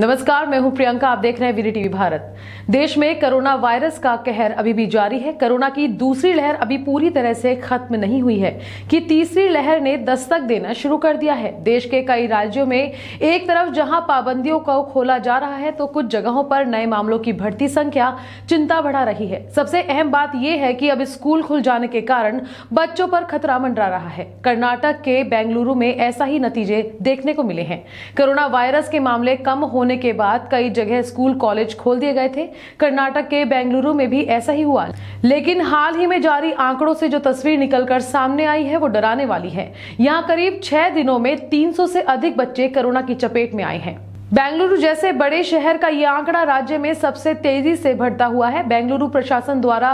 नमस्कार मैं हूं प्रियंका आप देख रहे हैं वीडी टीवी भारत देश में कोरोना वायरस का कहर अभी भी जारी है कोरोना की दूसरी लहर अभी पूरी तरह से खत्म नहीं हुई है कि तीसरी लहर ने दस्तक देना शुरू कर दिया है देश के कई राज्यों में एक तरफ जहां पाबंदियों को खोला जा रहा है तो कुछ जगहों पर नए मामलों की बढ़ती संख्या चिंता बढ़ा रही है सबसे अहम बात यह है कि अब स्कूल खुल जाने के कारण बच्चों पर खतरा मंडरा रहा है कर्नाटक के बेंगलुरु में ऐसा ही नतीजे देखने को मिले हैं कोरोना वायरस के मामले कम होने होने के बाद कई जगह स्कूल कॉलेज खोल दिए गए थे कर्नाटक के बेंगलुरु में भी ऐसा ही हुआ लेकिन हाल ही में जारी आंकड़ों से जो तस्वीर निकलकर सामने आई है वो डराने वाली है यहाँ करीब छह दिनों में 300 से अधिक बच्चे कोरोना की चपेट में आए हैं बेंगलुरु जैसे बड़े शहर का ये आंकड़ा राज्य में सबसे तेजी से बढ़ता हुआ है बेंगलुरु प्रशासन द्वारा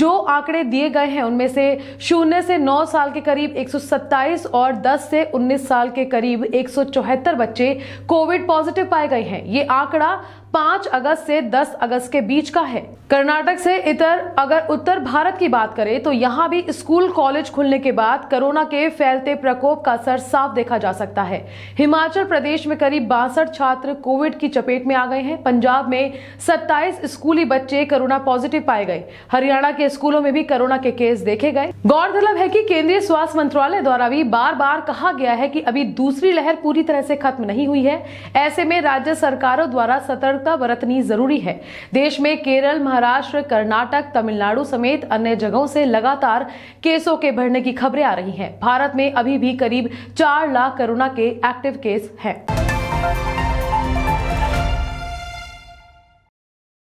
जो आंकड़े दिए गए हैं उनमें से शून्य से 9 साल के करीब एक और 10 से 19 साल के करीब एक बच्चे कोविड पॉजिटिव पाए गए हैं ये आंकड़ा 5 अगस्त से 10 अगस्त के बीच का है कर्नाटक से इतर अगर उत्तर भारत की बात करें तो यहाँ भी स्कूल कॉलेज खुलने के बाद कोरोना के फैलते प्रकोप का असर साफ देखा जा सकता है हिमाचल प्रदेश में करीब बासठ छात्र छात्र कोविड की चपेट में आ गए हैं पंजाब में 27 स्कूली बच्चे कोरोना पॉजिटिव पाए गए हरियाणा के स्कूलों में भी कोरोना के केस देखे गए गौरतलब है कि केंद्रीय स्वास्थ्य मंत्रालय द्वारा भी बार बार कहा गया है कि अभी दूसरी लहर पूरी तरह से खत्म नहीं हुई है ऐसे में राज्य सरकारों द्वारा सतर्कता बरतनी जरूरी है देश में केरल महाराष्ट्र कर्नाटक तमिलनाडु समेत अन्य जगहों से लगातार केसों के बढ़ने की खबरें आ रही हैं भारत में अभी भी करीब चार लाख कोरोना के एक्टिव केस हैं